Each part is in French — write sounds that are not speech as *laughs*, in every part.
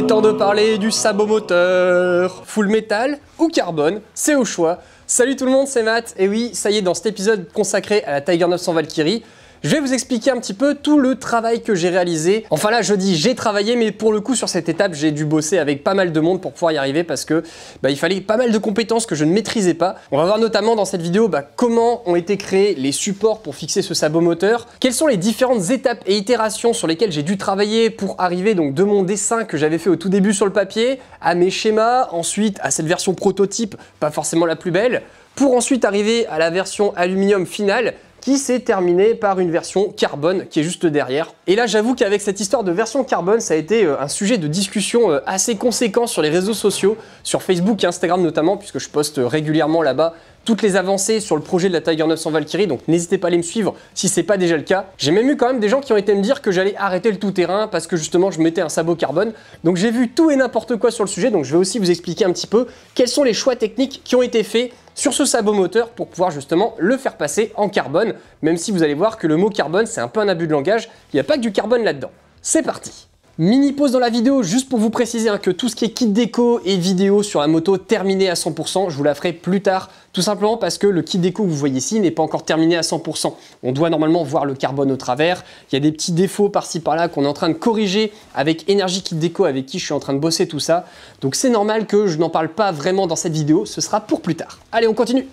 est temps de parler du sabot moteur. Full métal ou carbone, c'est au choix. Salut tout le monde, c'est Matt. Et oui, ça y est, dans cet épisode consacré à la Tiger 900 Valkyrie, je vais vous expliquer un petit peu tout le travail que j'ai réalisé. Enfin là, je dis j'ai travaillé, mais pour le coup, sur cette étape, j'ai dû bosser avec pas mal de monde pour pouvoir y arriver parce que bah, il fallait pas mal de compétences que je ne maîtrisais pas. On va voir notamment dans cette vidéo bah, comment ont été créés les supports pour fixer ce sabot moteur, quelles sont les différentes étapes et itérations sur lesquelles j'ai dû travailler pour arriver donc de mon dessin que j'avais fait au tout début sur le papier à mes schémas, ensuite à cette version prototype, pas forcément la plus belle, pour ensuite arriver à la version aluminium finale qui s'est terminé par une version carbone qui est juste derrière. Et là, j'avoue qu'avec cette histoire de version carbone, ça a été euh, un sujet de discussion euh, assez conséquent sur les réseaux sociaux, sur Facebook et Instagram notamment, puisque je poste euh, régulièrement là-bas toutes les avancées sur le projet de la Tiger 900 Valkyrie, donc n'hésitez pas à aller me suivre si c'est pas déjà le cas. J'ai même eu quand même des gens qui ont été me dire que j'allais arrêter le tout-terrain parce que justement je mettais un sabot carbone. Donc j'ai vu tout et n'importe quoi sur le sujet, donc je vais aussi vous expliquer un petit peu quels sont les choix techniques qui ont été faits sur ce sabot moteur pour pouvoir justement le faire passer en carbone, même si vous allez voir que le mot carbone c'est un peu un abus de langage, il n'y a pas que du carbone là-dedans. C'est parti Mini pause dans la vidéo juste pour vous préciser hein, que tout ce qui est kit déco et vidéo sur la moto terminée à 100%, je vous la ferai plus tard, tout simplement parce que le kit déco que vous voyez ici n'est pas encore terminé à 100%. On doit normalement voir le carbone au travers, il y a des petits défauts par-ci par-là qu'on est en train de corriger avec Energy Kit Déco avec qui je suis en train de bosser tout ça. Donc c'est normal que je n'en parle pas vraiment dans cette vidéo, ce sera pour plus tard. Allez, on continue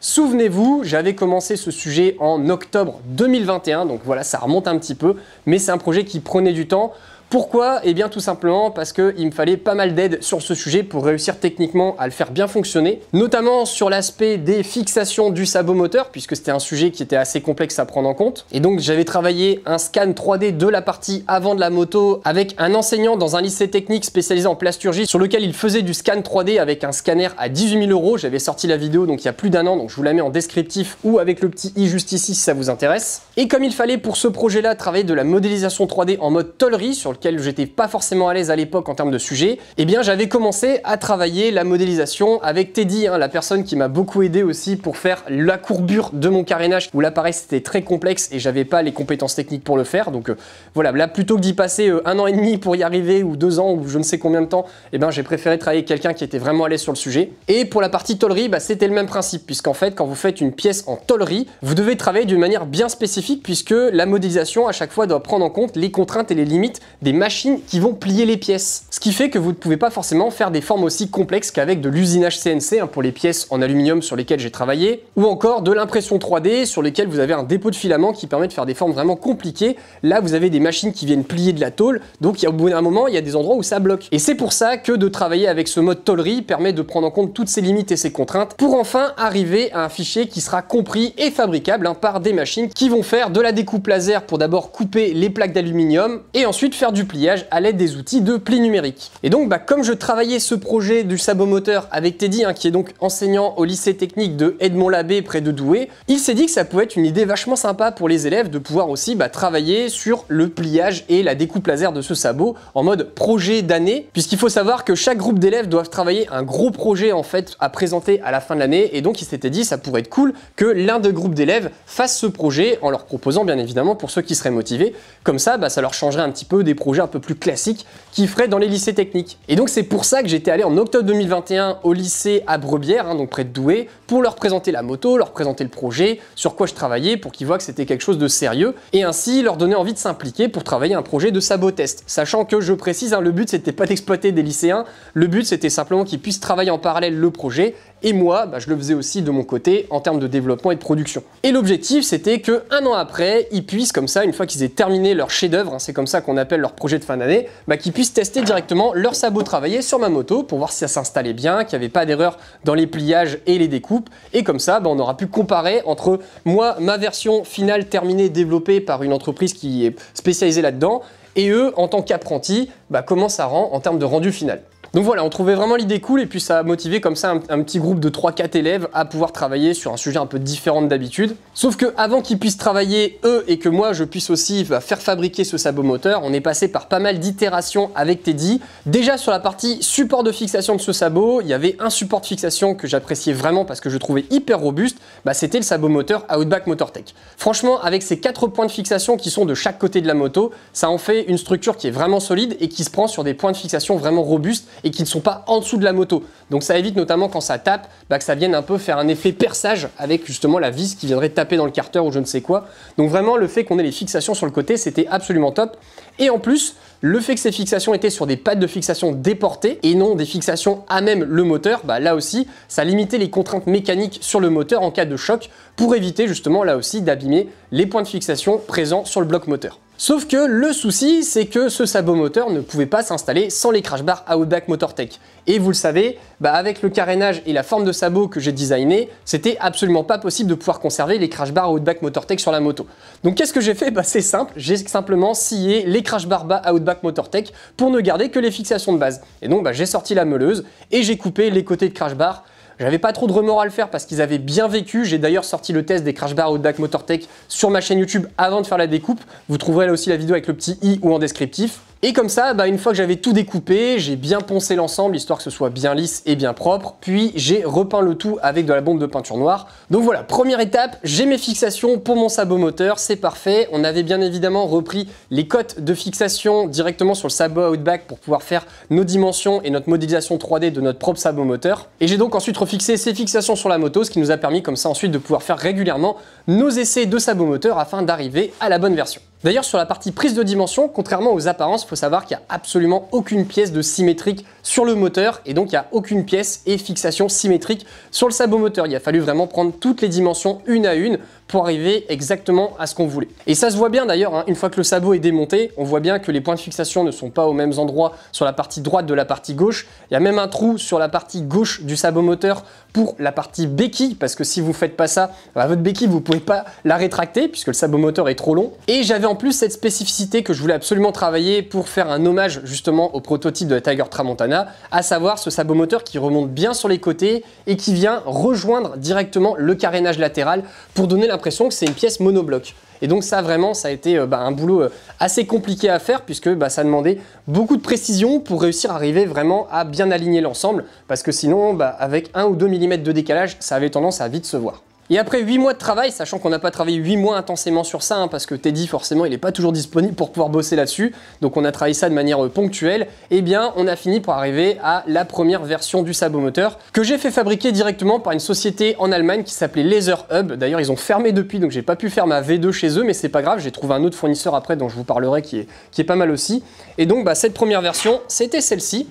Souvenez-vous, j'avais commencé ce sujet en octobre 2021, donc voilà, ça remonte un petit peu, mais c'est un projet qui prenait du temps. Pourquoi Eh bien tout simplement parce qu'il me fallait pas mal d'aide sur ce sujet pour réussir techniquement à le faire bien fonctionner, notamment sur l'aspect des fixations du sabot moteur, puisque c'était un sujet qui était assez complexe à prendre en compte. Et donc j'avais travaillé un scan 3D de la partie avant de la moto avec un enseignant dans un lycée technique spécialisé en plasturgie sur lequel il faisait du scan 3D avec un scanner à 18 000 euros. J'avais sorti la vidéo donc il y a plus d'un an, donc je vous la mets en descriptif ou avec le petit i juste ici si ça vous intéresse. Et comme il fallait pour ce projet-là travailler de la modélisation 3D en mode tollerie sur le j'étais pas forcément à l'aise à l'époque en termes de sujet, et eh bien j'avais commencé à travailler la modélisation avec Teddy, hein, la personne qui m'a beaucoup aidé aussi pour faire la courbure de mon carénage, où l'appareil c'était très complexe et j'avais pas les compétences techniques pour le faire. Donc euh, voilà, là plutôt que d'y passer euh, un an et demi pour y arriver ou deux ans ou je ne sais combien de temps, et eh bien j'ai préféré travailler quelqu'un qui était vraiment à l'aise sur le sujet. Et pour la partie tollerie, bah, c'était le même principe, puisque en fait quand vous faites une pièce en tollerie, vous devez travailler d'une manière bien spécifique puisque la modélisation à chaque fois doit prendre en compte les contraintes et les limites des machines qui vont plier les pièces. Ce qui fait que vous ne pouvez pas forcément faire des formes aussi complexes qu'avec de l'usinage CNC hein, pour les pièces en aluminium sur lesquelles j'ai travaillé, ou encore de l'impression 3D sur lesquelles vous avez un dépôt de filament qui permet de faire des formes vraiment compliquées. Là, vous avez des machines qui viennent plier de la tôle, donc au bout d'un moment, il y a des endroits où ça bloque. Et c'est pour ça que de travailler avec ce mode tôlerie permet de prendre en compte toutes ces limites et ces contraintes pour enfin arriver à un fichier qui sera compris et fabricable hein, par des machines qui vont faire de la découpe laser pour d'abord couper les plaques d'aluminium et ensuite faire du pliage à l'aide des outils de pli numérique. Et donc, bah, comme je travaillais ce projet du sabot moteur avec Teddy, hein, qui est donc enseignant au lycée technique de Edmond Labbé près de Douai, il s'est dit que ça pouvait être une idée vachement sympa pour les élèves de pouvoir aussi bah, travailler sur le pliage et la découpe laser de ce sabot en mode projet d'année, puisqu'il faut savoir que chaque groupe d'élèves doivent travailler un gros projet en fait à présenter à la fin de l'année, et donc il s'était dit ça pourrait être cool que l'un des groupes d'élèves fasse ce projet en leur proposant bien évidemment pour ceux qui seraient motivés, comme ça bah, ça leur changerait un petit peu des projet un peu plus classique qu'ils feraient dans les lycées techniques. Et donc c'est pour ça que j'étais allé en octobre 2021 au lycée à Brebières, hein, donc près de Douai, pour leur présenter la moto, leur présenter le projet, sur quoi je travaillais, pour qu'ils voient que c'était quelque chose de sérieux, et ainsi leur donner envie de s'impliquer pour travailler un projet de sabotest. Sachant que, je précise, hein, le but c'était pas d'exploiter des lycéens, le but c'était simplement qu'ils puissent travailler en parallèle le projet et moi, bah, je le faisais aussi de mon côté en termes de développement et de production. Et l'objectif, c'était que un an après, ils puissent comme ça, une fois qu'ils aient terminé leur chef-d'œuvre, hein, c'est comme ça qu'on appelle leur projet de fin d'année, bah, qu'ils puissent tester directement leur sabot travaillé sur ma moto pour voir si ça s'installait bien, qu'il n'y avait pas d'erreur dans les pliages et les découpes. Et comme ça, bah, on aura pu comparer entre moi, ma version finale terminée, développée par une entreprise qui est spécialisée là-dedans, et eux, en tant qu'apprentis, comment ça rend en termes de rendu final. Donc voilà, on trouvait vraiment l'idée cool et puis ça a motivé comme ça un, petit groupe de 3-4 élèves à pouvoir travailler sur un sujet un peu différent d'habitude. Sauf que avant qu'ils puissent travailler eux et que moi je puisse aussi bah, faire fabriquer ce sabot moteur, on est passé par pas mal d'itérations avec Teddy. Déjà sur la partie support de fixation de ce sabot, il y avait un support de fixation que j'appréciais vraiment parce que je trouvais hyper robuste, bah, c'était le sabot moteur Outback Motortech. Franchement, avec ces 4 points de fixation qui sont de chaque côté de la moto, ça en fait une structure qui est vraiment solide et qui se prend sur des points de fixation vraiment robustes et qui ne sont pas en dessous de la moto. Donc ça évite notamment quand ça tape, bah, que ça vienne un peu faire un effet perçage avec justement la vis qui viendrait taper dans le carter ou je ne sais quoi. Donc vraiment le fait qu'on ait les fixations sur le côté, c'était absolument top. Et en plus, le fait que ces fixations étaient sur des pattes de fixation déportées et non des fixations à même le moteur, bah, là aussi, ça limitait les contraintes mécaniques sur le moteur en cas de choc pour éviter justement là aussi d'abîmer les points de fixation présents sur le bloc moteur. Sauf que le souci, c'est que ce sabot moteur ne pouvait pas s'installer sans les crash bars Outback MotorTech. Et vous le savez, bah, avec le carénage et la forme de sabot que j'ai designé, c'était absolument pas possible de pouvoir conserver les crash bars Outback MotorTech sur la moto. Donc qu'est-ce que j'ai fait bah, C'est simple, j'ai simplement scié les crash bars bas Outback MotorTech pour ne garder que les fixations de base. Et donc bah, j'ai sorti la meuleuse et j'ai coupé les côtés de crash bar j'avais pas trop de remords à le faire parce qu'ils avaient bien vécu. J'ai d'ailleurs sorti le test des crash bars au DAC Motortech sur ma chaîne YouTube avant de faire la découpe. Vous trouverez là aussi la vidéo avec le petit i ou en descriptif. Et comme ça, bah, une fois que j'avais tout découpé, j'ai bien poncé l'ensemble, histoire que ce soit bien lisse et bien propre. Puis j'ai repeint le tout avec de la bombe de peinture noire. Donc voilà, première étape, j'ai mes fixations pour mon sabot moteur, c'est parfait. On avait bien évidemment repris les cotes de fixation directement sur le sabot Outback pour pouvoir faire nos dimensions et notre modélisation 3D de notre propre sabot moteur. Et j'ai donc ensuite refixé ces fixations sur la moto, ce qui nous a permis comme ça ensuite de pouvoir faire régulièrement nos essais de sabot moteur afin d'arriver à la bonne version. D'ailleurs, sur la partie prise de dimension, contrairement aux apparences, il faut savoir qu'il n'y a absolument aucune pièce de symétrique sur le moteur et donc il n'y a aucune pièce et fixation symétrique sur le sabot moteur. Il a fallu vraiment prendre toutes les dimensions une à une pour arriver exactement à ce qu'on voulait. Et ça se voit bien d'ailleurs, hein, une fois que le sabot est démonté, on voit bien que les points de fixation ne sont pas aux mêmes endroits sur la partie droite de la partie gauche. Il y a même un trou sur la partie gauche du sabot moteur pour la partie béquille, parce que si vous ne faites pas ça, bah, votre béquille, vous ne pouvez pas la rétracter, puisque le sabot moteur est trop long. Et j'avais en plus cette spécificité que je voulais absolument travailler pour faire un hommage justement au prototype de la Tiger Tramontana à savoir ce sabot moteur qui remonte bien sur les côtés et qui vient rejoindre directement le carénage latéral pour donner l'impression que c'est une pièce monobloc. Et donc ça vraiment, ça a été euh, bah, un boulot euh, assez compliqué à faire puisque bah, ça demandait beaucoup de précision pour réussir à arriver vraiment à bien aligner l'ensemble parce que sinon, bah, avec un ou 2 mm de décalage, ça avait tendance à vite se voir. Et après 8 mois de travail, sachant qu'on n'a pas travaillé 8 mois intensément sur ça, hein, parce que Teddy, forcément, il n'est pas toujours disponible pour pouvoir bosser là-dessus, donc on a travaillé ça de manière euh, ponctuelle, et eh bien, on a fini pour arriver à la première version du sabot moteur que j'ai fait fabriquer directement par une société en Allemagne qui s'appelait Laser Hub. D'ailleurs, ils ont fermé depuis, donc j'ai pas pu faire ma V2 chez eux, mais c'est pas grave, j'ai trouvé un autre fournisseur après dont je vous parlerai qui est, qui est pas mal aussi. Et donc, bah, cette première version, c'était celle-ci.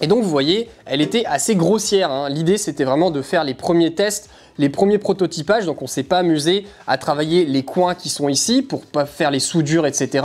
Et donc, vous voyez, elle était assez grossière. Hein. L'idée, c'était vraiment de faire les premiers tests les premiers prototypages, donc on s'est pas amusé à travailler les coins qui sont ici pour pas faire les soudures, etc.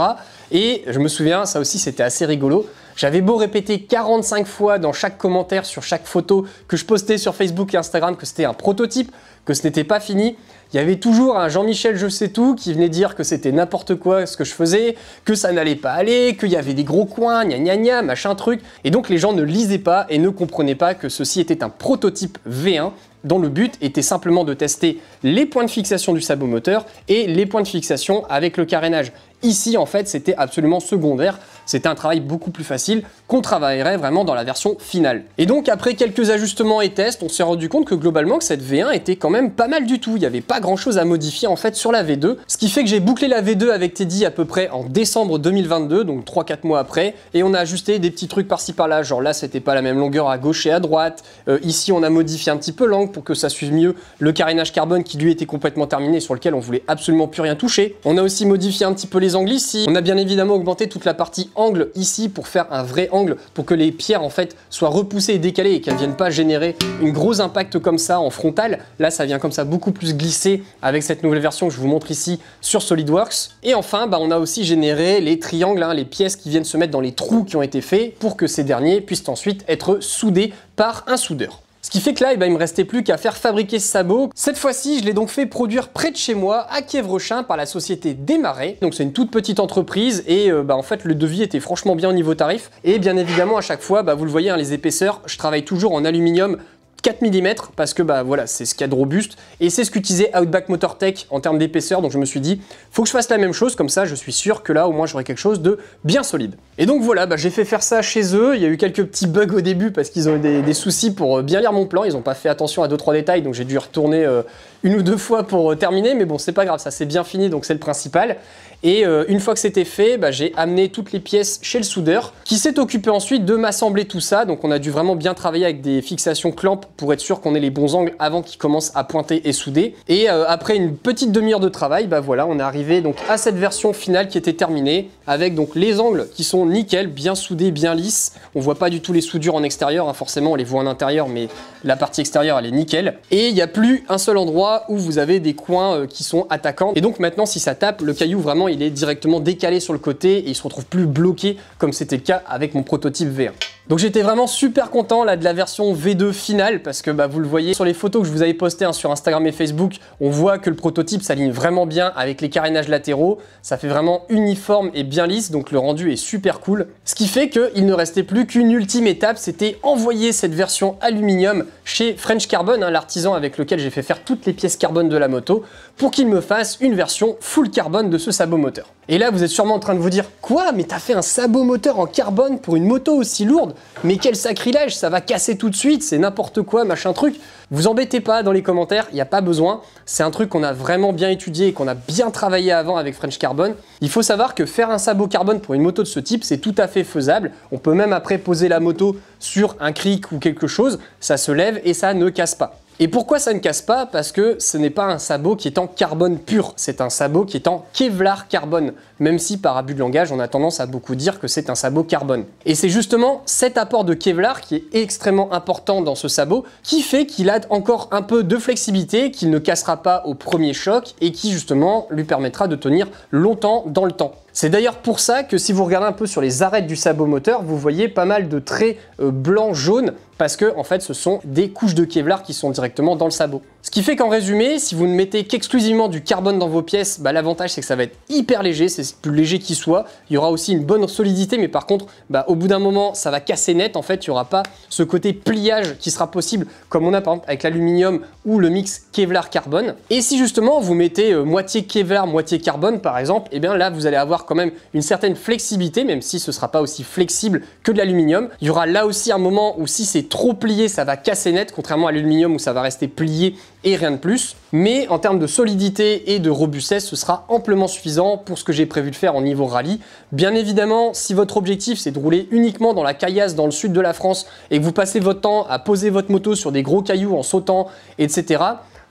Et je me souviens, ça aussi c'était assez rigolo, j'avais beau répéter 45 fois dans chaque commentaire sur chaque photo que je postais sur Facebook et Instagram que c'était un prototype, que ce n'était pas fini, il y avait toujours un Jean-Michel je sais tout qui venait dire que c'était n'importe quoi ce que je faisais, que ça n'allait pas aller, qu'il y avait des gros coins, gna gna gna, machin truc. Et donc les gens ne lisaient pas et ne comprenaient pas que ceci était un prototype V1 dont le but était simplement de tester les points de fixation du sabot moteur et les points de fixation avec le carénage. Ici, en fait, c'était absolument secondaire. C'était un travail beaucoup plus facile qu'on travaillerait vraiment dans la version finale. Et donc après quelques ajustements et tests, on s'est rendu compte que globalement que cette V1 était quand même pas mal du tout. Il n'y avait pas grand chose à modifier en fait sur la V2. Ce qui fait que j'ai bouclé la V2 avec Teddy à peu près en décembre 2022, donc 3-4 mois après. Et on a ajusté des petits trucs par-ci par-là, genre là c'était pas la même longueur à gauche et à droite. Euh, ici on a modifié un petit peu l'angle pour que ça suive mieux le carénage carbone qui lui était complètement terminé sur lequel on voulait absolument plus rien toucher. On a aussi modifié un petit peu les angles ici. On a bien évidemment augmenté toute la partie angle ici pour faire un vrai angle, pour que les pierres en fait soient repoussées et décalées et qu'elles ne viennent pas générer une gros impact comme ça en frontal. Là, ça vient comme ça beaucoup plus glisser avec cette nouvelle version que je vous montre ici sur SolidWorks. Et enfin, bah, on a aussi généré les triangles, hein, les pièces qui viennent se mettre dans les trous qui ont été faits pour que ces derniers puissent ensuite être soudés par un soudeur. Ce qui fait que là, il eh ne ben, il me restait plus qu'à faire fabriquer ce sabot. Cette fois-ci, je l'ai donc fait produire près de chez moi, à Kievrechin, par la société Desmarais. Donc c'est une toute petite entreprise et euh, bah, en fait, le devis était franchement bien au niveau tarif. Et bien évidemment, à chaque fois, bah, vous le voyez, hein, les épaisseurs, je travaille toujours en aluminium 4 mm parce que bah voilà c'est ce qu'il y a de robuste et c'est ce qu'utilisait Outback Motor Tech en termes d'épaisseur donc je me suis dit faut que je fasse la même chose comme ça je suis sûr que là au moins j'aurai quelque chose de bien solide. Et donc voilà bah, j'ai fait faire ça chez eux, il y a eu quelques petits bugs au début parce qu'ils ont eu des, soucis pour euh, bien lire mon plan, ils n'ont pas fait attention à 2-3 détails donc j'ai dû retourner euh, une ou deux fois pour euh, terminer, mais bon, c'est pas grave, ça c'est bien fini, donc c'est le principal. Et euh, une fois que c'était fait, bah, j'ai amené toutes les pièces chez le soudeur, qui s'est occupé ensuite de m'assembler tout ça. Donc on a dû vraiment bien travailler avec des fixations clamp pour être sûr qu'on ait les bons angles avant qu'ils commencent à pointer et souder. Et euh, après une petite demi-heure de travail, bah voilà, on est arrivé donc à cette version finale qui était terminée, avec donc les angles qui sont nickel, bien soudés, bien lisses. On voit pas du tout les soudures en extérieur, hein, forcément on les voit en intérieur, mais la partie extérieure elle est nickel. Et il n'y a plus un seul endroit où vous avez des coins euh, qui sont attaquants. Et donc maintenant, si ça tape, le caillou vraiment, il est directement décalé sur le côté et il se retrouve plus bloqué comme c'était le cas avec mon prototype V1. Donc j'étais vraiment super content là de la version V2 finale parce que bah, vous le voyez sur les photos que je vous avais postées hein, sur Instagram et Facebook, on voit que le prototype s'aligne vraiment bien avec les carénages latéraux, ça fait vraiment uniforme et bien lisse donc le rendu est super cool. Ce qui fait qu'il ne restait plus qu'une ultime étape, c'était envoyer cette version aluminium chez French Carbon, hein, l'artisan avec lequel j'ai fait faire toutes les pièces carbone de la moto pour qu'il me fasse une version full carbone de ce sabot moteur. Et là, vous êtes sûrement en train de vous dire Quoi Mais t'as fait un sabot moteur en carbone pour une moto aussi lourde Mais quel sacrilège Ça va casser tout de suite, c'est n'importe quoi, machin truc. Vous embêtez pas dans les commentaires, il n'y a pas besoin. C'est un truc qu'on a vraiment bien étudié et qu'on a bien travaillé avant avec French Carbon. Il faut savoir que faire un sabot carbone pour une moto de ce type, c'est tout à fait faisable. On peut même après poser la moto sur un cric ou quelque chose, ça se lève et ça ne casse pas. Et pourquoi ça ne casse pas Parce que ce n'est pas un sabot qui est en carbone pur, c'est un sabot qui est en Kevlar carbone, même si par abus de langage on a tendance à beaucoup dire que c'est un sabot carbone. Et c'est justement cet apport de Kevlar qui est extrêmement important dans ce sabot, qui fait qu'il a encore un peu de flexibilité, qu'il ne cassera pas au premier choc et qui justement lui permettra de tenir longtemps dans le temps. C'est d'ailleurs pour ça que si vous regardez un peu sur les arêtes du sabot moteur, vous voyez pas mal de traits euh, blancs-jaunes parce que en fait ce sont des couches de Kevlar qui sont directement dans le sabot. Ce qui fait qu'en résumé, si vous ne mettez qu'exclusivement du carbone dans vos pièces, bah, l'avantage c'est que ça va être hyper léger, c'est le plus léger qui soit. Il y aura aussi une bonne solidité, mais par contre, bah, au bout d'un moment, ça va casser net. En fait, il n'y aura pas ce côté pliage qui sera possible, comme on a par exemple avec l'aluminium ou le mix Kevlar carbone. Et si justement vous mettez euh, moitié Kevlar, moitié carbone par exemple, et eh bien là vous allez avoir quand même une certaine flexibilité, même si ce ne sera pas aussi flexible que de l'aluminium. Il y aura là aussi un moment où si c'est trop plié, ça va casser net, contrairement à l'aluminium où ça va rester plié et rien de plus. Mais en termes de solidité et de robustesse, ce sera amplement suffisant pour ce que j'ai prévu de faire en niveau rallye. Bien évidemment, si votre objectif c'est de rouler uniquement dans la caillasse dans le sud de la France et que vous passez votre temps à poser votre moto sur des gros cailloux en sautant, etc.,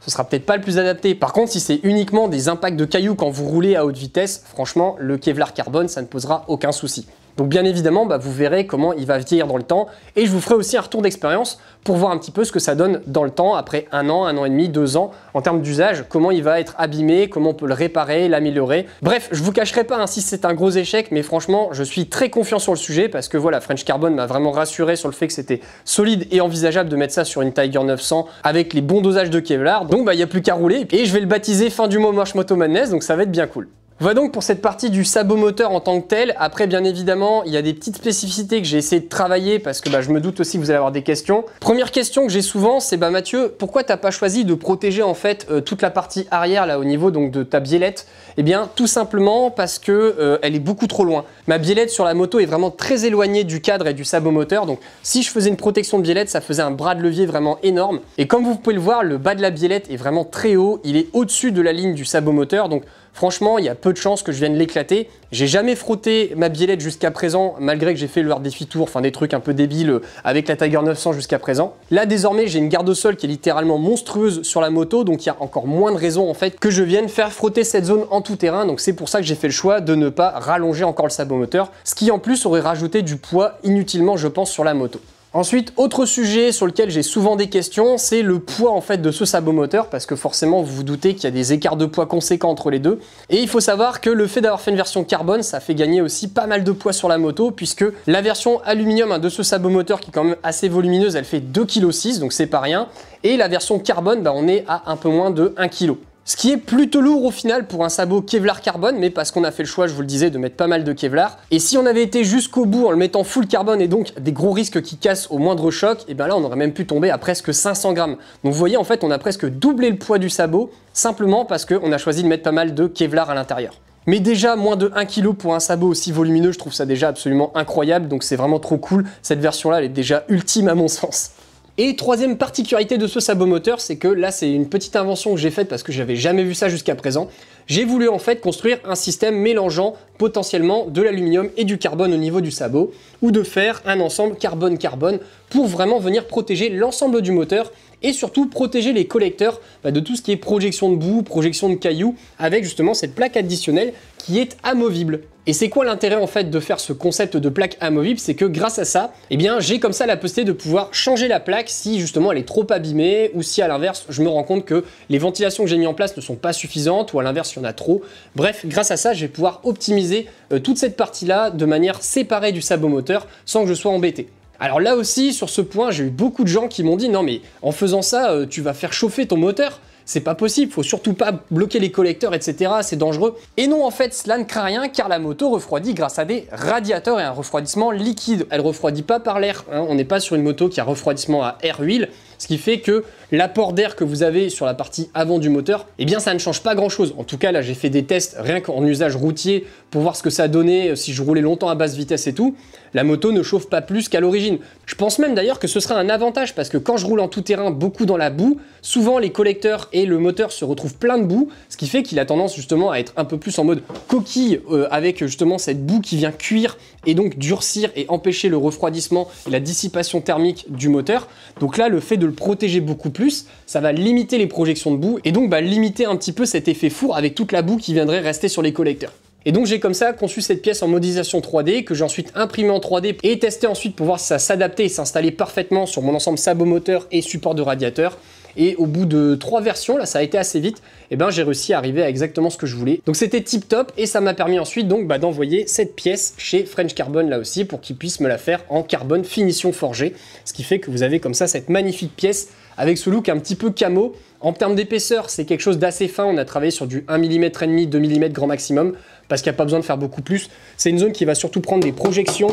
ce sera peut-être pas le plus adapté. Par contre, si c'est uniquement des impacts de cailloux quand vous roulez à haute vitesse, franchement, le Kevlar carbone, ça ne posera aucun souci. Donc bien évidemment, bah, vous verrez comment il va vieillir dans le temps et je vous ferai aussi un retour d'expérience pour voir un petit peu ce que ça donne dans le temps après un an, un an et demi, deux ans en termes d'usage, comment il va être abîmé, comment on peut le réparer, l'améliorer. Bref, je vous cacherai pas hein, si c'est un gros échec, mais franchement, je suis très confiant sur le sujet parce que voilà, French Carbon m'a vraiment rassuré sur le fait que c'était solide et envisageable de mettre ça sur une Tiger 900 avec les bons dosages de Kevlar. Donc bah, il n'y a plus qu'à rouler et je vais le baptiser fin du mot Marche Moto Madness, donc ça va être bien cool. Va donc pour cette partie du sabot moteur en tant que tel. Après, bien évidemment, il y a des petites spécificités que j'ai essayé de travailler parce que bah, je me doute aussi que vous allez avoir des questions. Première question que j'ai souvent, c'est bah Mathieu, pourquoi t'as pas choisi de protéger en fait euh, toute la partie arrière là au niveau donc de ta biellette Eh bien, tout simplement parce que euh, elle est beaucoup trop loin. Ma biellette sur la moto est vraiment très éloignée du cadre et du sabot moteur. Donc, si je faisais une protection de biellette, ça faisait un bras de levier vraiment énorme. Et comme vous pouvez le voir, le bas de la biellette est vraiment très haut. Il est au-dessus de la ligne du sabot moteur. Donc Franchement, il y a peu de chances que je vienne l'éclater. J'ai jamais frotté ma biellette jusqu'à présent, malgré que j'ai fait le hard défi tour, enfin des trucs un peu débiles euh, avec la Tiger 900 jusqu'à présent. Là, désormais, j'ai une garde au sol qui est littéralement monstrueuse sur la moto, donc il y a encore moins de raisons en fait que je vienne faire frotter cette zone en tout terrain. Donc c'est pour ça que j'ai fait le choix de ne pas rallonger encore le sabot moteur, ce qui en plus aurait rajouté du poids inutilement, je pense, sur la moto. Ensuite, autre sujet sur lequel j'ai souvent des questions, c'est le poids en fait de ce sabot moteur parce que forcément vous vous doutez qu'il y a des écarts de poids conséquents entre les deux. Et il faut savoir que le fait d'avoir fait une version carbone, ça fait gagner aussi pas mal de poids sur la moto puisque la version aluminium hein, de ce sabot moteur qui est quand même assez volumineuse, elle fait 2,6 kg donc c'est pas rien. Et la version carbone, bah, on est à un peu moins de 1 kg. Ce qui est plutôt lourd au final pour un sabot Kevlar carbone, mais parce qu'on a fait le choix, je vous le disais, de mettre pas mal de Kevlar. Et si on avait été jusqu'au bout en le mettant full carbone et donc des gros risques qui cassent au moindre choc, et eh bien là on aurait même pu tomber à presque 500 grammes. Donc vous voyez, en fait, on a presque doublé le poids du sabot, simplement parce qu'on a choisi de mettre pas mal de Kevlar à l'intérieur. Mais déjà, moins de 1 kg pour un sabot aussi volumineux, je trouve ça déjà absolument incroyable, donc c'est vraiment trop cool. Cette version-là, elle est déjà ultime à mon *laughs* sens. Et troisième particularité de ce sabot moteur, c'est que là c'est une petite invention que j'ai faite parce que j'avais jamais vu ça jusqu'à présent. J'ai voulu en fait construire un système mélangeant potentiellement de l'aluminium et du carbone au niveau du sabot, ou de faire un ensemble carbone-carbone pour vraiment venir protéger l'ensemble du moteur et surtout protéger les collecteurs bah, de tout ce qui est projection de boue, projection de cailloux, avec justement cette plaque additionnelle qui est amovible. Et c'est quoi l'intérêt en fait de faire ce concept de plaque amovible C'est que grâce à ça, eh bien j'ai comme ça la possibilité de pouvoir changer la plaque si justement elle est trop abîmée ou si à l'inverse je me rends compte que les ventilations que j'ai mis en place ne sont pas suffisantes ou à l'inverse il y en a trop. Bref, grâce à ça, je vais pouvoir optimiser euh, toute cette partie-là de manière séparée du sabot moteur sans que je sois embêté. Alors là aussi, sur ce point, j'ai eu beaucoup de gens qui m'ont dit « Non mais en faisant ça, euh, tu vas faire chauffer ton moteur ». C'est pas possible, faut surtout pas bloquer les collecteurs, etc. C'est dangereux. Et non, en fait, cela ne craint rien car la moto refroidit grâce à des radiateurs et un refroidissement liquide. Elle refroidit pas par l'air. Hein. On n'est pas sur une moto qui a refroidissement à air-huile. Ce qui fait que l'apport d'air que vous avez sur la partie avant du moteur, eh bien ça ne change pas grand chose. En tout cas là j'ai fait des tests rien qu'en usage routier pour voir ce que ça donnait euh, si je roulais longtemps à basse vitesse et tout. La moto ne chauffe pas plus qu'à l'origine. Je pense même d'ailleurs que ce sera un avantage parce que quand je roule en tout terrain beaucoup dans la boue, souvent les collecteurs et le moteur se retrouvent plein de boue, ce qui fait qu'il a tendance justement à être un peu plus en mode coquille euh, avec justement cette boue qui vient cuire et donc durcir et empêcher le refroidissement et la dissipation thermique du moteur. Donc là, le fait de le protéger beaucoup plus, ça va limiter les projections de boue et donc bah, limiter un petit peu cet effet four avec toute la boue qui viendrait rester sur les collecteurs. Et donc j'ai comme ça conçu cette pièce en modélisation 3D que j'ai ensuite imprimé en 3D et testé ensuite pour voir si ça s'adaptait et s'installait parfaitement sur mon ensemble sabot moteur et support de radiateur. Et au bout de trois versions, là ça a été assez vite, eh ben j'ai réussi à arriver à exactement ce que je voulais. Donc c'était tip top et ça m'a permis ensuite donc bah, d'envoyer cette pièce chez French Carbon là aussi pour qu'ils puissent me la faire en carbone finition forgée. Ce qui fait que vous avez comme ça cette magnifique pièce avec ce look un petit peu camo. En termes d'épaisseur, c'est quelque chose d'assez fin. On a travaillé sur du 1 mm et demi, 2 mm grand maximum parce qu'il n'y a pas besoin de faire beaucoup plus. C'est une zone qui va surtout prendre des projections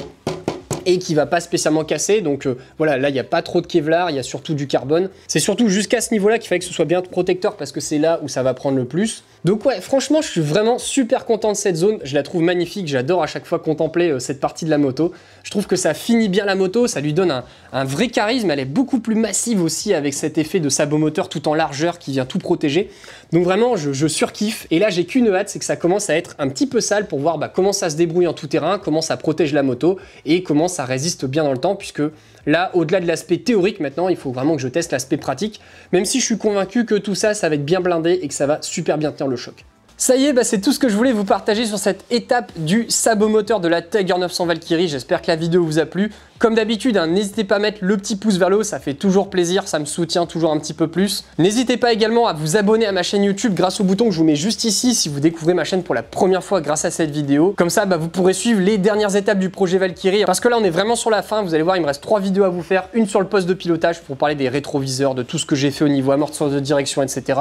et qui va pas spécialement casser. Donc euh, voilà, là il n'y a pas trop de Kevlar, il y a surtout du carbone. C'est surtout jusqu'à ce niveau-là qu'il fallait que ce soit bien protecteur parce que c'est là où ça va prendre le plus. Donc ouais, franchement, je suis vraiment super content de cette zone. Je la trouve magnifique, j'adore à chaque fois contempler euh, cette partie de la moto. Je trouve que ça finit bien la moto, ça lui donne un, un vrai charisme. Elle est beaucoup plus massive aussi avec cet effet de sabot tout en largeur qui vient tout protéger. Donc vraiment, je, surkiffe. Et là, j'ai qu'une hâte, c'est que ça commence à être un petit peu sale pour voir bah, comment ça se débrouille en tout terrain, comment ça protège la moto et comment ça résiste bien dans le temps, puisque là, au-delà de l'aspect théorique maintenant, il faut vraiment que je teste l'aspect pratique, même si je suis convaincu que tout ça, ça va être bien blindé et que ça va super bien tenir le choc. Ça y est, bah, c'est tout ce que je voulais vous partager sur cette étape du sabot moteur de la Tiger 900 Valkyrie. J'espère que la vidéo vous a plu. Comme d'habitude, hein, n'hésitez pas à mettre le petit pouce vers le haut, ça fait toujours plaisir, ça me soutient toujours un petit peu plus. N'hésitez pas également à vous abonner à ma chaîne YouTube grâce au bouton que je vous mets juste ici si vous découvrez ma chaîne pour la première fois grâce à cette vidéo. Comme ça, bah, vous pourrez suivre les dernières étapes du projet Valkyrie. Hein, parce que là, on est vraiment sur la fin, vous allez voir, il me reste trois vidéos à vous faire. Une sur le poste de pilotage pour parler des rétroviseurs, de tout ce que j'ai fait au niveau amortisseur de direction, etc.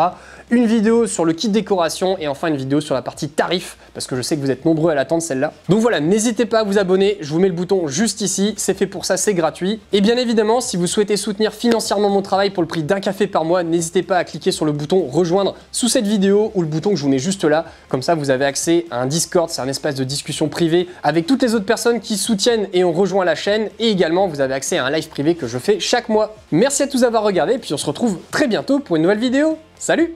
Une vidéo sur le kit décoration et enfin une vidéo sur la partie tarif parce que je sais que vous êtes nombreux à l'attendre celle-là. Donc voilà, n'hésitez pas à vous abonner, je vous mets le bouton juste ici, c'est fait pour ça, c'est gratuit. Et bien évidemment, si vous souhaitez soutenir financièrement mon travail pour le prix d'un café par mois, n'hésitez pas à cliquer sur le bouton rejoindre sous cette vidéo ou le bouton que je vous mets juste là. Comme ça, vous avez accès à un Discord, c'est un espace de discussion privée avec toutes les autres personnes qui soutiennent et ont rejoint la chaîne. Et également, vous avez accès à un live privé que je fais chaque mois. Merci à tous d'avoir regardé puis on se retrouve très bientôt pour une nouvelle vidéo. Salut